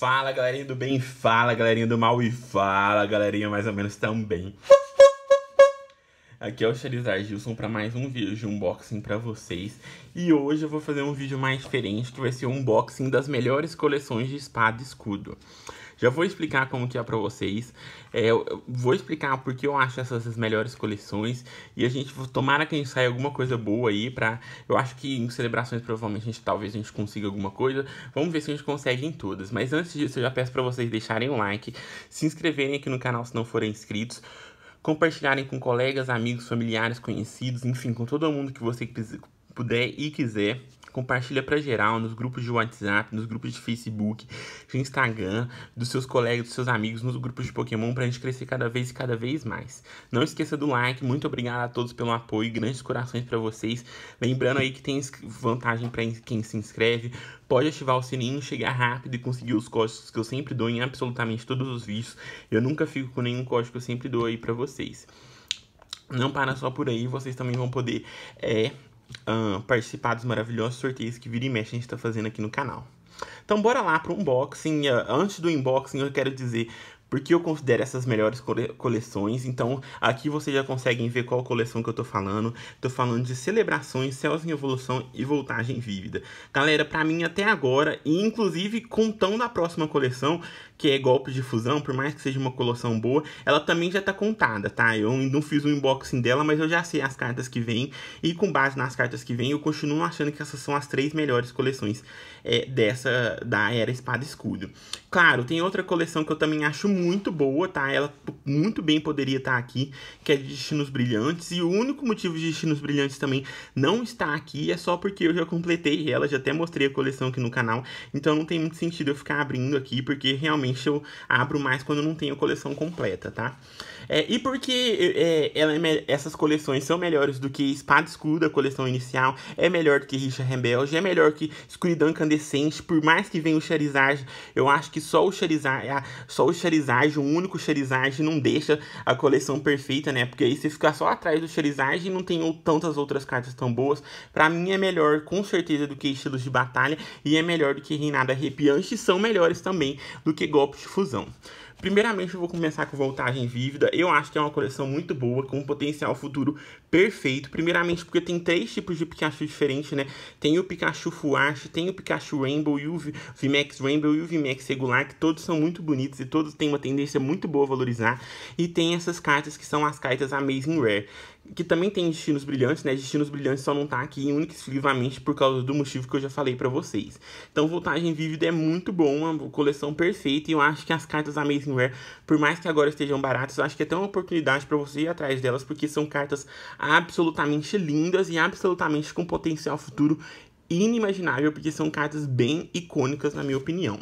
Fala galerinha do bem, fala galerinha do mal e fala galerinha mais ou menos também. Aqui é o Charizard Gilson para mais um vídeo de unboxing para vocês. E hoje eu vou fazer um vídeo mais diferente, que vai ser o um unboxing das melhores coleções de espada e escudo. Já vou explicar como que é para vocês. É, vou explicar porque eu acho essas as melhores coleções e a gente tomara que a gente saia alguma coisa boa aí para eu acho que em celebrações provavelmente a gente talvez a gente consiga alguma coisa. Vamos ver se a gente consegue em todas. Mas antes disso, eu já peço para vocês deixarem um like, se inscreverem aqui no canal se não forem inscritos compartilharem com colegas, amigos, familiares, conhecidos, enfim, com todo mundo que você puder e quiser. Compartilha pra geral nos grupos de WhatsApp, nos grupos de Facebook, de Instagram, dos seus colegas, dos seus amigos, nos grupos de Pokémon pra gente crescer cada vez e cada vez mais. Não esqueça do like, muito obrigado a todos pelo apoio, grandes corações para vocês. Lembrando aí que tem vantagem para quem se inscreve, pode ativar o sininho, chegar rápido e conseguir os códigos que eu sempre dou em absolutamente todos os vídeos. Eu nunca fico com nenhum código que eu sempre dou aí para vocês. Não para só por aí, vocês também vão poder é, uh, participar dos maravilhosos sorteios que vira e mexe a gente está fazendo aqui no canal. Então bora lá para o unboxing. Uh, antes do unboxing eu quero dizer porque eu considero essas melhores cole coleções. Então, aqui vocês já conseguem ver qual coleção que eu tô falando. Tô falando de Celebrações, Céus em Evolução e Voltagem Vívida. Galera, para mim até agora, e inclusive contando a próxima coleção, que é golpe de fusão, por mais que seja uma coleção boa, ela também já tá contada, tá? Eu não fiz o um unboxing dela, mas eu já sei as cartas que vêm, e com base nas cartas que vêm, eu continuo achando que essas são as três melhores coleções é, dessa, da Era Espada Escudo. Claro, tem outra coleção que eu também acho muito boa, tá? Ela muito bem poderia estar tá aqui, que é de Destinos Brilhantes, e o único motivo de Destinos Brilhantes também não estar aqui é só porque eu já completei ela, já até mostrei a coleção aqui no canal, então não tem muito sentido eu ficar abrindo aqui, porque realmente eu abro mais quando não tenho a coleção completa, tá? É, e porque é, ela, é essas coleções são melhores do que Espada Escuda, a coleção inicial, é melhor do que Richard Rebelde, é melhor que Escuridão Incandescente, por mais que venha o Charizard, eu acho que só o Charizard, só o Charizard, o único Charizard não deixa a coleção perfeita, né? Porque aí você fica só atrás do Charizard e não tem tantas outras cartas tão boas. Para mim é melhor, com certeza, do que Estilos de Batalha e é melhor do que Reinada Arrepiante, e são melhores também do que golpes de fusão. Primeiramente, eu vou começar com Voltagem Vívida. Eu acho que é uma coleção muito boa, com um potencial futuro perfeito. Primeiramente, porque tem três tipos de Pikachu diferentes, né? Tem o Pikachu Full Art, tem o Pikachu Rainbow e o v VMAX Rainbow e o VMAX Regular, que todos são muito bonitos e todos têm uma tendência muito boa a valorizar. E tem essas cartas que são as cartas Amazing Rare que também tem destinos brilhantes, né? Destinos brilhantes só não tá aqui única e exclusivamente por causa do motivo que eu já falei para vocês. Então, Voltagem Vívida é muito bom, uma coleção perfeita, e eu acho que as cartas Amazing Rare, por mais que agora estejam baratas, eu acho que é até uma oportunidade para você ir atrás delas, porque são cartas absolutamente lindas e absolutamente com potencial futuro inimaginável, porque são cartas bem icônicas, na minha opinião.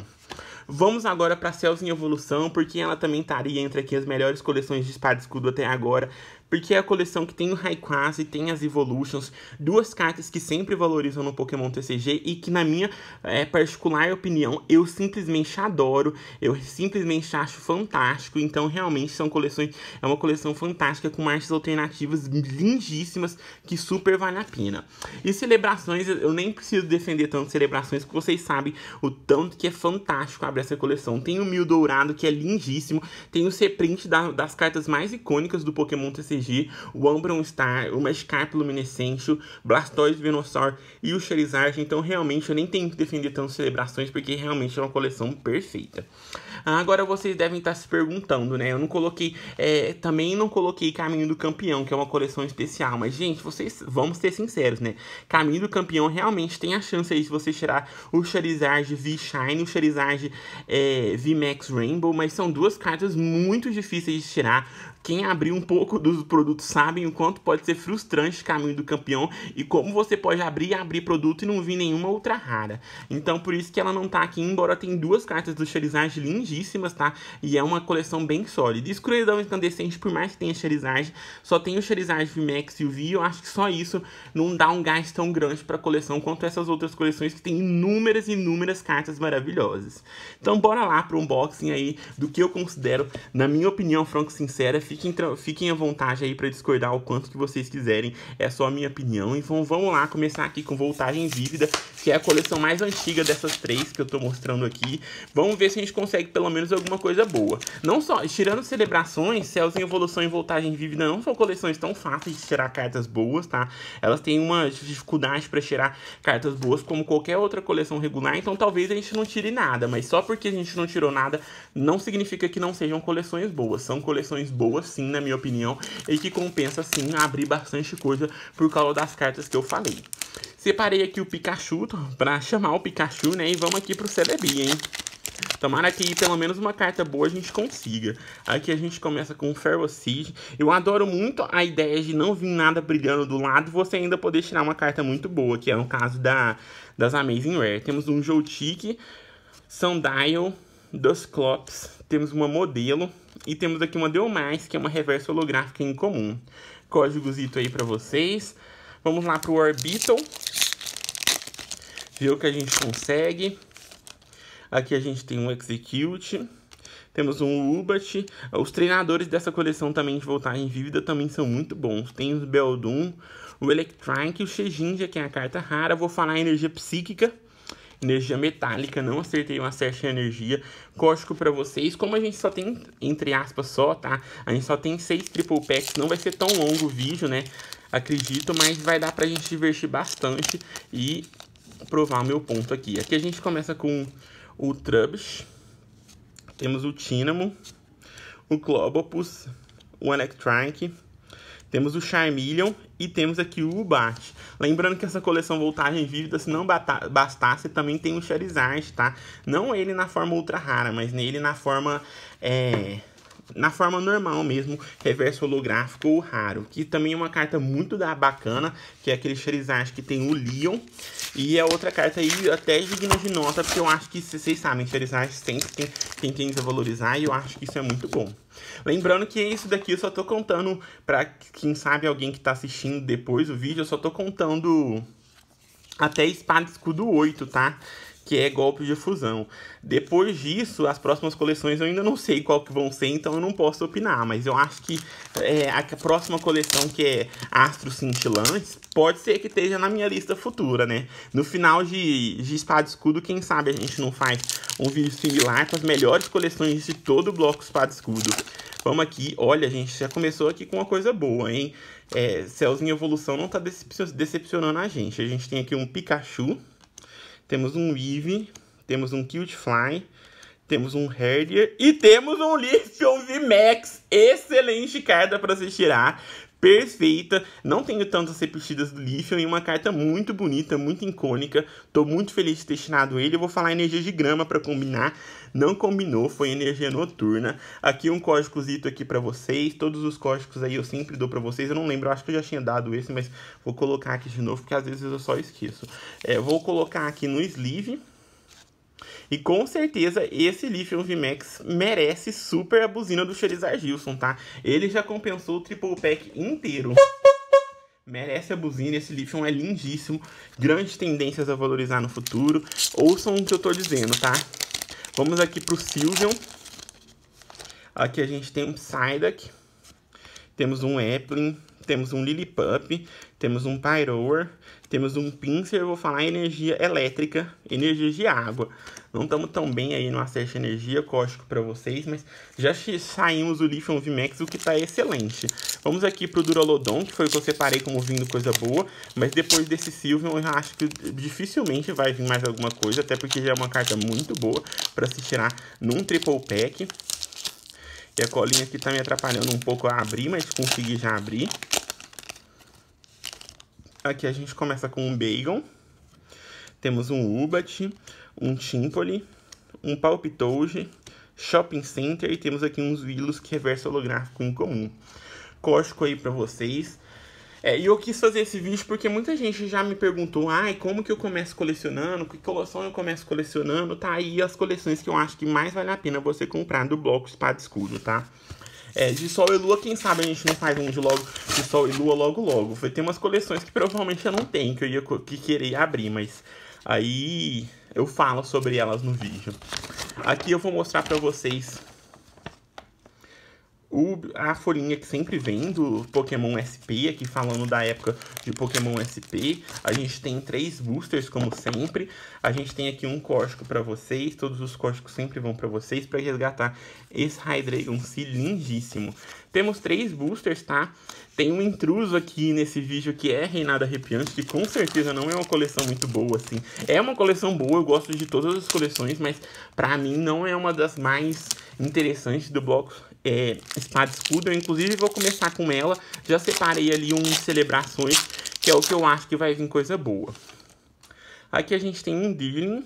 Vamos agora para Céus em Evolução, porque ela também estaria entre aqui as melhores coleções de espada e escudo até agora porque é a coleção que tem o Rayquaza e tem as Evolutions, duas cartas que sempre valorizam no Pokémon TCG e que, na minha é, particular opinião, eu simplesmente adoro, eu simplesmente acho fantástico. Então, realmente, são coleções, é uma coleção fantástica com artes alternativas lindíssimas que super vale a pena. E celebrações, eu nem preciso defender tanto celebrações, porque vocês sabem o tanto que é fantástico abrir essa coleção. Tem o Mil Dourado, que é lindíssimo, tem o reprint da, das cartas mais icônicas do Pokémon TCG o Umbreon-Star, o Magikarp Luminescente, o Blastoise Venusaur e o Charizard. Então, realmente, eu nem tenho que defender tantas celebrações, porque realmente é uma coleção perfeita. Agora, vocês devem estar tá se perguntando, né? Eu não coloquei... É, também não coloquei Caminho do Campeão, que é uma coleção especial. Mas, gente, vocês... Vamos ser sinceros, né? Caminho do Campeão realmente tem a chance aí de você tirar o Charizard V-Shine, o Charizard é, V-Max Rainbow, mas são duas cartas muito difíceis de tirar quem abriu um pouco dos produtos sabem o quanto pode ser frustrante o caminho do campeão e como você pode abrir e abrir produto e não vir nenhuma outra rara. Então por isso que ela não tá aqui, embora tem duas cartas do Charizard lindíssimas, tá? E é uma coleção bem sólida. Escuridão Incandescente, por mais que tenha Charizard, só tem o Charizard VMAX e o V, eu acho que só isso não dá um gás tão grande pra coleção quanto essas outras coleções que tem inúmeras e inúmeras cartas maravilhosas. Então bora lá pro unboxing aí do que eu considero, na minha opinião franco sincera, fiquem, fiquem à vontade aí para discordar o quanto que vocês quiserem. É só a minha opinião. Então vamos lá começar aqui com Voltagem Vívida, que é a coleção mais antiga dessas três que eu tô mostrando aqui. Vamos ver se a gente consegue pelo menos alguma coisa boa. Não só, tirando celebrações, Céus em Evolução e Voltagem Vívida não são coleções tão fáceis de tirar cartas boas, tá? Elas têm uma dificuldade para tirar cartas boas como qualquer outra coleção regular, então talvez a gente não tire nada, mas só porque a gente não tirou nada não significa que não sejam coleções boas. São coleções boas boa, sim, na minha opinião, e que compensa, sim, abrir bastante coisa por causa das cartas que eu falei. Separei aqui o Pikachu pra chamar o Pikachu, né? E vamos aqui pro Celebi, hein? Tomara que pelo menos uma carta boa a gente consiga. Aqui a gente começa com o Ferrocid. Eu adoro muito a ideia de não vir nada brilhando do lado e você ainda poder tirar uma carta muito boa, que é no caso da, das Amazing Rare. Temos um Joutique, Sundial, dos Clops, temos uma modelo, e temos aqui uma Deu Mais, que é uma reversa holográfica incomum. Códigozito aí para vocês. Vamos lá para o Orbital. Ver o que a gente consegue. Aqui a gente tem um Execute. Temos um Ubat. Os treinadores dessa coleção também de voltagem vívida também são muito bons. Tem os Beldum, o Electrike, o Shejinja, que é a carta rara. Vou falar a energia psíquica energia metálica, não acertei o acesso de energia. Código para vocês, como a gente só tem, entre aspas, só, tá? A gente só tem seis triple packs, não vai ser tão longo o vídeo, né? Acredito, mas vai dar pra gente divertir bastante e provar o meu ponto aqui. Aqui a gente começa com o Trubbish, temos o Tinamo, o Clobopus, o Electronic, temos o Charmeleon e temos aqui o Ubat. Lembrando que essa coleção Voltagem Vívida, se não bastasse, também tem o Charizard, tá? Não ele na forma ultra rara, mas nele na forma... É, na forma normal mesmo, reverso holográfico ou raro, que também é uma carta muito da bacana, que é aquele Charizard que tem o Leon, e a outra carta aí até digna de nota, porque eu acho que vocês sabem, Charizard sempre tem, tem, tem valorizar e eu acho que isso é muito bom. Lembrando que é isso daqui eu só tô contando para quem sabe alguém que tá assistindo depois o vídeo, eu só tô contando até espada escudo 8, tá? que é golpe de fusão. Depois disso, as próximas coleções eu ainda não sei qual que vão ser, então eu não posso opinar, mas eu acho que é, a próxima coleção, que é Astro Cintilantes, pode ser que esteja na minha lista futura, né? No final de, de Espada e Escudo, quem sabe a gente não faz um vídeo similar com as melhores coleções de todo o bloco Espada e Escudo. Vamos aqui, olha, gente, já começou aqui com uma coisa boa, hein? É, Celzinho Evolução não tá decepcionando a gente. A gente tem aqui um Pikachu, temos um weave, temos um cute fly, temos um Herdier e temos um Lithium max Excelente carta para se tirar perfeita. Não tenho tantas repetidas do Lithium e uma carta muito bonita, muito icônica. Tô muito feliz de ter chinado ele. Eu vou falar energia de grama para combinar. Não combinou, foi energia noturna. Aqui um códigozito aqui para vocês. Todos os códigos aí eu sempre dou para vocês. Eu não lembro, eu acho que eu já tinha dado esse, mas vou colocar aqui de novo, porque às vezes eu só esqueço. É, vou colocar aqui no sleeve e com certeza esse Lithium VMAX merece super a buzina do Charizard Gilson, tá? Ele já compensou o triple pack inteiro. Merece a buzina, esse Lithium é lindíssimo, grandes tendências a valorizar no futuro. Ouçam o que eu tô dizendo, tá? Vamos aqui pro Sylveon. Aqui a gente tem um Psyduck, temos um Eplin, temos um Lillipup, temos um Pyroar, temos um Pinsir, vou falar energia elétrica, energia de água. Não estamos tão bem aí no acesso à energia, cóstico para vocês, mas já saímos o Lithium VMAX, o que está excelente. Vamos aqui para o Duralodon, que foi o que eu separei como vindo coisa boa, mas depois desse Sylvan eu acho que dificilmente vai vir mais alguma coisa, até porque já é uma carta muito boa para se tirar num triple pack. E a colinha aqui está me atrapalhando um pouco a abrir, mas consegui já abrir. Aqui a gente começa com um Bagon. Temos um Ubat, um timpoli, um palpitouge, shopping center e temos aqui uns vilos que reverso holográfico em comum. Cóstico aí para vocês. É, e eu quis fazer esse vídeo porque muita gente já me perguntou, ai, como que eu começo colecionando, que coleção eu começo colecionando, tá? aí as coleções que eu acho que mais vale a pena você comprar do bloco Espada Escudo, tá? É, de Sol e Lua, quem sabe a gente não faz um de logo de Sol e Lua logo logo. Foi ter umas coleções que provavelmente eu não tenho, que eu ia que querer abrir, mas aí eu falo sobre elas no vídeo. Aqui eu vou mostrar para vocês o, a folhinha que sempre vem do Pokémon SP, aqui falando da época de Pokémon SP. A gente tem três boosters, como sempre. A gente tem aqui um código para vocês, todos os códigos sempre vão para vocês, para resgatar esse Hydreigon, se lindíssimo. Temos três boosters, tá? Tem um intruso aqui nesse vídeo que é Reinado Arrepiante, que com certeza não é uma coleção muito boa, assim. É uma coleção boa, eu gosto de todas as coleções, mas pra mim não é uma das mais interessantes do bloco é, Espada Escudo. Eu, inclusive, vou começar com ela. Já separei ali um Celebrações, que é o que eu acho que vai vir coisa boa. Aqui a gente tem um Dealing,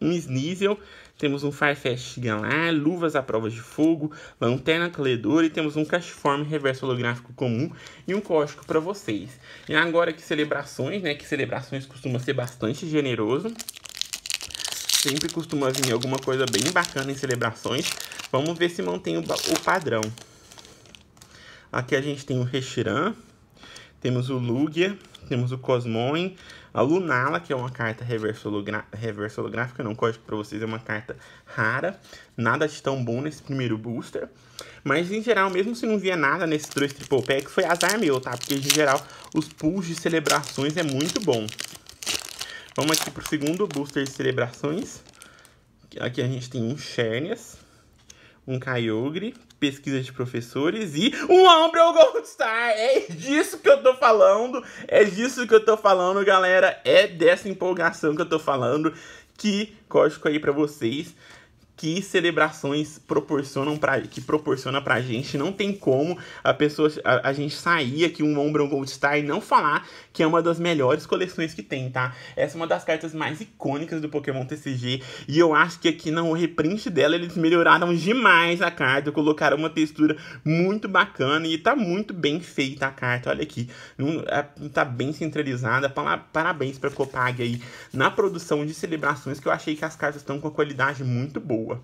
um Sneasel, temos um Firefest Galar, luvas à prova de fogo, lanterna colhedora e temos um Cashform reverso holográfico comum e um código para vocês. E agora que celebrações, né? Que celebrações costuma ser bastante generoso. Sempre costuma vir alguma coisa bem bacana em celebrações. Vamos ver se mantém o, o padrão. Aqui a gente tem o Restiran, temos o Lugia, temos o Cosmoin, a Lunala, que é uma carta reversolográfica, não código para vocês, é uma carta rara. Nada de tão bom nesse primeiro booster. Mas em geral, mesmo se não via nada nesses dois triple packs, foi azar meu, tá? Porque em geral, os pulls de celebrações é muito bom. Vamos aqui pro segundo booster de celebrações. Aqui a gente tem um Chernias um Kyogre, pesquisa de professores e um Umbreon Goldstar. É disso que eu tô falando, é disso que eu tô falando, galera. É dessa empolgação que eu tô falando. Que código aí para vocês que celebrações proporcionam para que proporciona pra gente. Não tem como a pessoa a, a gente sair aqui um Mombron Gold Star e não falar que é uma das melhores coleções que tem, tá? Essa é uma das cartas mais icônicas do Pokémon TCG e eu acho que aqui no reprint dela eles melhoraram demais a carta, colocaram uma textura muito bacana e tá muito bem feita a carta. Olha aqui, não, é, tá bem centralizada. Parabéns para Copag aí na produção de celebrações que eu achei que as cartas estão com qualidade muito boa boa.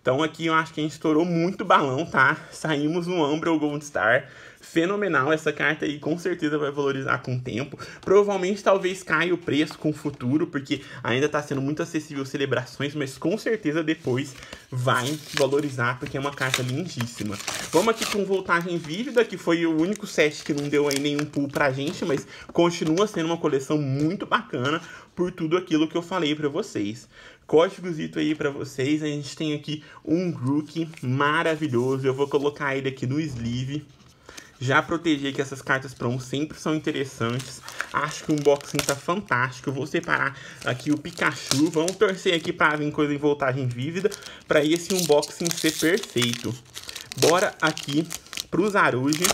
Então aqui eu acho que a gente estourou muito balão, tá? Saímos no Umbra Gold Star. Fenomenal essa carta aí, com certeza vai valorizar com o tempo. Provavelmente talvez caia o preço com o futuro, porque ainda tá sendo muito acessível celebrações, mas com certeza depois vai valorizar, porque é uma carta lindíssima. Vamos aqui com Voltagem Vívida, que foi o único set que não deu aí nenhum pull pra gente, mas continua sendo uma coleção muito bacana por tudo aquilo que eu falei pra vocês códigozito aí para vocês. A gente tem aqui um Grook maravilhoso. Eu vou colocar ele aqui no sleeve. Já proteger que essas cartas promo sempre são interessantes. Acho que o unboxing tá fantástico. Vou separar aqui o Pikachu. Vamos torcer aqui para vir coisa em voltagem vívida para esse unboxing ser perfeito. Bora aqui pro Zaruji.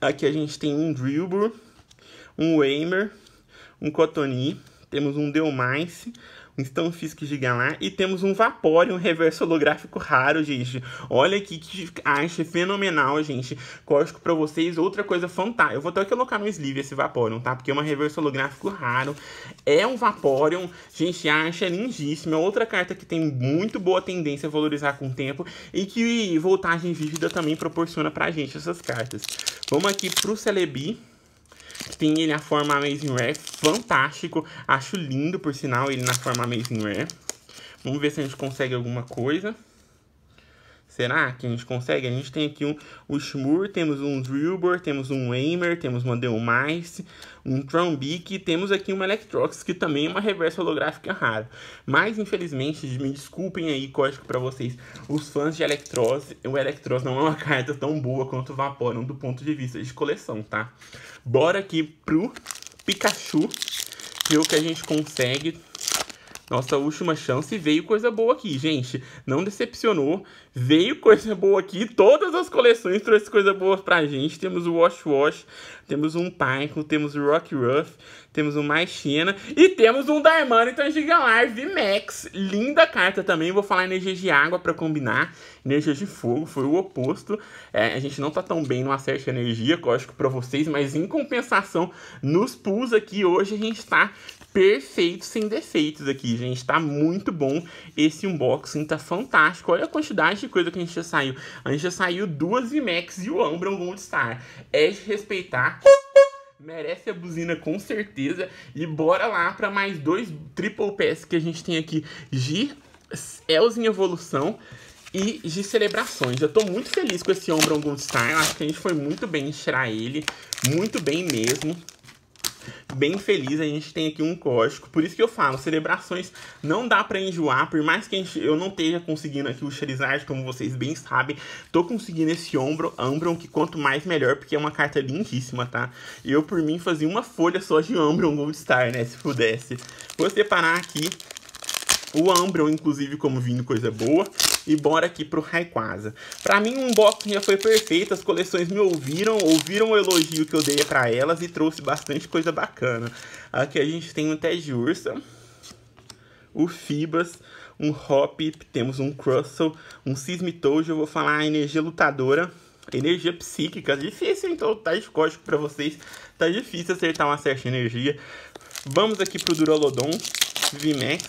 Aqui a gente tem um Drillbur, um Weimer, um Cotoni, temos um Deomice, um Stonefisk Fisk Gigalar e temos um Vaporeon reverso holográfico raro, gente. Olha aqui que acha fenomenal, gente. Código pra vocês, outra coisa fantástica. Eu vou até colocar no sleeve esse Vaporeon, tá? Porque é uma reverso holográfico raro. É um Vaporeon, gente, acha lindíssimo. É outra carta que tem muito boa tendência a valorizar com o tempo e que voltagem vívida também proporciona pra gente essas cartas. Vamos aqui pro Celebi tem ele na é forma Amazing Rare, fantástico. Acho lindo, por sinal, ele na forma Amazing Rare. Vamos ver se a gente consegue alguma coisa. Será que a gente consegue? A gente tem aqui um, o Schmur, temos um Drillbor, temos um Aimer, temos uma Delmice, um Trombic e temos aqui uma Electrox, que também é uma reversa holográfica rara. Mas, infelizmente, me desculpem aí, código para vocês, os fãs de Electrox, o Electrox não é uma carta tão boa quanto Vaporum do ponto de vista de coleção, tá? Bora aqui pro Pikachu, ver o que a gente consegue nossa última chance, e veio coisa boa aqui, gente. Não decepcionou, veio coisa boa aqui. Todas as coleções trouxeram coisa boa pra gente. Temos o Wash Wash, temos um Pineco, temos o Rock Ruff, temos o My China e temos um da Armani Tangigalar Max. Linda carta também, vou falar energia de água para combinar. Energia de fogo foi o oposto. É, a gente não tá tão bem no acerto de energia, código para vocês, mas em compensação, nos pools aqui hoje a gente tá perfeito, sem defeitos aqui, gente. Tá muito bom esse unboxing, tá fantástico. Olha a quantidade de coisa que a gente já saiu. A gente já saiu duas VMAX e o Ambron Goldstar. É de respeitar merece a buzina com certeza. E bora lá para mais dois triple pass que a gente tem aqui de Elzinha Evolução e de celebrações. Eu tô muito feliz com esse Ombron Gold Star, eu acho que a gente foi muito bem em tirar ele, muito bem mesmo bem feliz. A gente tem aqui um código. Por isso que eu falo, celebrações não dá para enjoar. Por mais que eu não esteja conseguindo aqui o Charizard, como vocês bem sabem, tô conseguindo esse ombro, ambron que quanto mais melhor, porque é uma carta lindíssima, tá? Eu, por mim, fazia uma folha só de Ambron Gold Star, né? Se pudesse. Vou separar aqui o ambron inclusive, como vindo coisa boa. E bora aqui pro Raikwaza. Pra mim, o unboxing já foi perfeito, as coleções me ouviram, ouviram o elogio que eu dei pra elas e trouxe bastante coisa bacana. Aqui a gente tem um Ted Ursa, o Fibas, um Hop, temos um Crustle, um Sismitojo, eu vou falar a energia lutadora, energia psíquica, difícil então tá código para vocês, tá difícil acertar uma certa energia. Vamos aqui pro Duralodon, Vimex,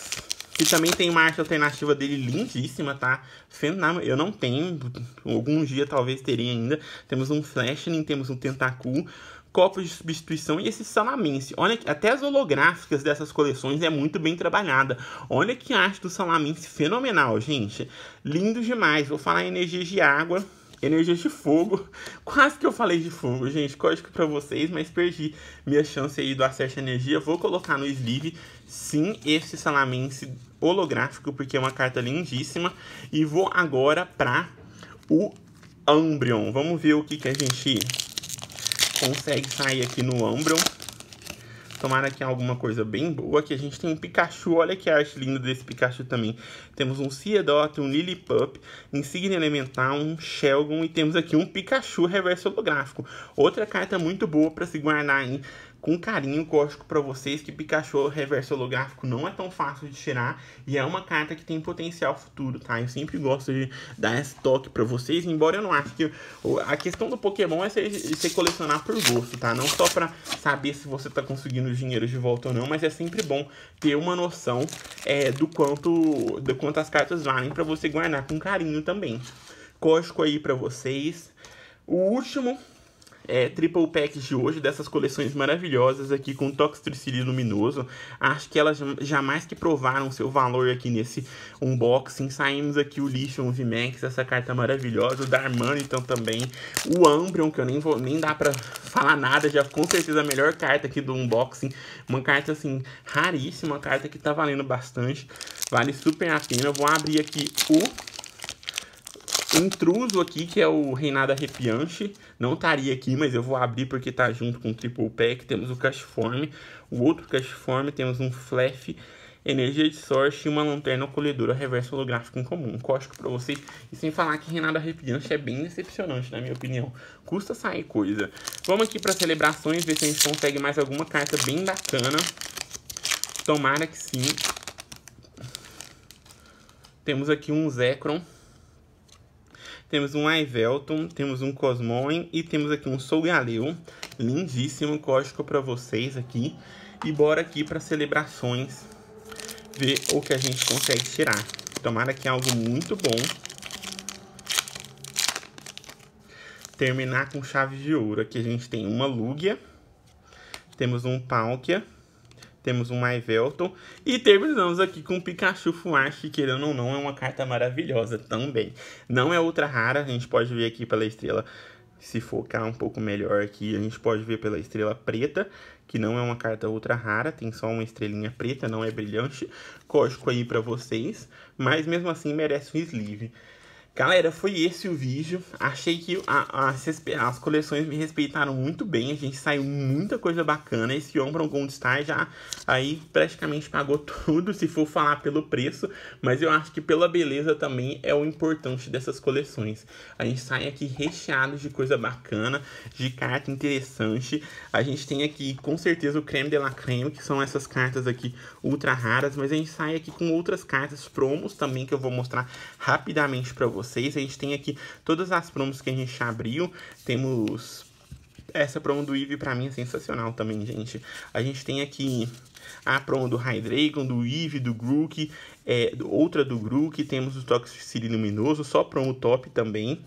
que também tem uma arte alternativa dele lindíssima, tá? Fenomenal. Eu não tenho, algum dia talvez teria ainda. Temos um Flashling, temos um tentacul copo de substituição e esse Salamence. Olha, até as holográficas dessas coleções é muito bem trabalhada. Olha que arte do Salamence fenomenal, gente. Lindo demais. Vou falar em energia de água energias de fogo. Quase que eu falei de fogo, gente. Código para vocês, mas perdi minha chance aí do acesso à energia. Vou colocar no sleeve sim esse Salamense holográfico, porque é uma carta lindíssima. E vou agora para o Umbreon. Vamos ver o que, que a gente consegue sair aqui no Umbreon. Tomara que alguma coisa bem boa. Aqui a gente tem um Pikachu, olha que arte linda desse Pikachu também. Temos um Ciedot, um Lillipup, Insignia Elemental, um Shelgon e temos aqui um Pikachu reverso holográfico. Outra carta muito boa para se guardar aí com carinho, código para vocês que Pikachu reverso holográfico não é tão fácil de tirar e é uma carta que tem potencial futuro, tá? Eu sempre gosto de dar esse toque para vocês, embora eu não acho que a questão do Pokémon é você colecionar por gosto, tá? Não só para saber se você tá conseguindo dinheiro de volta ou não, mas é sempre bom ter uma noção é, do quanto do quanto as cartas valem para você guardar com carinho também. Código aí para vocês. O último é, triple packs de hoje, dessas coleções maravilhosas aqui com Toxtricili Luminoso. Acho que elas jamais que provaram seu valor aqui nesse unboxing. Saímos aqui o Lixo, o VMAX, essa carta maravilhosa, o Darman, então também. O Ambrion, que eu nem vou nem dá pra falar nada, já com certeza a melhor carta aqui do unboxing. Uma carta, assim, raríssima, uma carta que tá valendo bastante. Vale super a pena. Eu vou abrir aqui o intruso aqui, que é o Reinado Arrepiante. Não estaria aqui, mas eu vou abrir porque tá junto com o Triple Pack. Temos o Form, o outro Form, temos um Flash, Energia de Sorte e uma Lanterna Colhedora Reverso Holográfico em comum. Um código pra E sem falar que Reinado Arrepiante é bem decepcionante, na minha opinião. Custa sair coisa. Vamos aqui para celebrações, ver se a gente consegue mais alguma carta bem bacana. Tomara que sim. Temos aqui um zekrom temos um Ivelton, temos um Cosmoen e temos aqui um Solgaleo. Lindíssimo código para vocês aqui. E bora aqui para celebrações ver o que a gente consegue tirar. Tomara que é algo muito bom. Terminar com chave de ouro. Aqui a gente tem uma Lugia. Temos um Palkia temos um Myvelton e terminamos aqui com o Pikachu Fuar, que querendo ou não é uma carta maravilhosa também. Não é ultra rara, a gente pode ver aqui pela estrela, se focar um pouco melhor aqui, a gente pode ver pela estrela preta, que não é uma carta ultra rara, tem só uma estrelinha preta, não é brilhante. Código aí para vocês, mas mesmo assim merece um sleeve. Galera, foi esse o vídeo. Achei que a, a, as, coleções me respeitaram muito bem. A gente saiu muita coisa bacana. Esse Ombron Gold Star já aí praticamente pagou tudo, se for falar pelo preço. Mas eu acho que pela beleza também é o importante dessas coleções. A gente sai aqui recheado de coisa bacana, de carta interessante. A gente tem aqui com certeza o creme de la creme, que são essas cartas aqui ultra raras. Mas a gente sai aqui com outras cartas promos também que eu vou mostrar rapidamente pra vocês vocês. A gente tem aqui todas as promos que a gente abriu. Temos essa promo do Eve pra mim é sensacional também, gente. A gente tem aqui a promo do Dragon do Eve, do Grook, é, outra do Grook, temos o Toxicity Luminoso, só promo top também.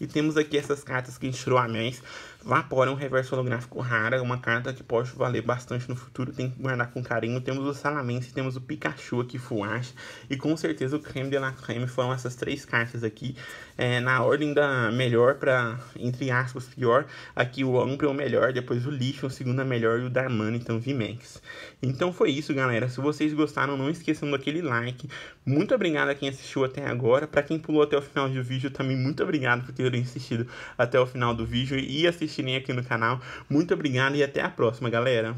E temos aqui essas cartas que a gente tirou a mais. Vapor é um reverso holográfico raro, uma carta que pode valer bastante no futuro, tem que guardar com carinho. Temos o Salamence, temos o Pikachu aqui, Fuash, e com certeza o Creme de la Creme foram essas três cartas aqui, é, na ordem da melhor para, entre aspas, pior. Aqui o Ampli é o melhor, depois o Lixo, o segundo é melhor, e o Darmani, então Vimex. Então foi isso, galera. Se vocês gostaram, não esqueçam daquele like. Muito obrigado a quem assistiu até agora. Para quem pulou até o final do vídeo, também muito obrigado por terem assistido até o final do vídeo e assistido assistirem aqui no canal. Muito obrigado e até a próxima, galera!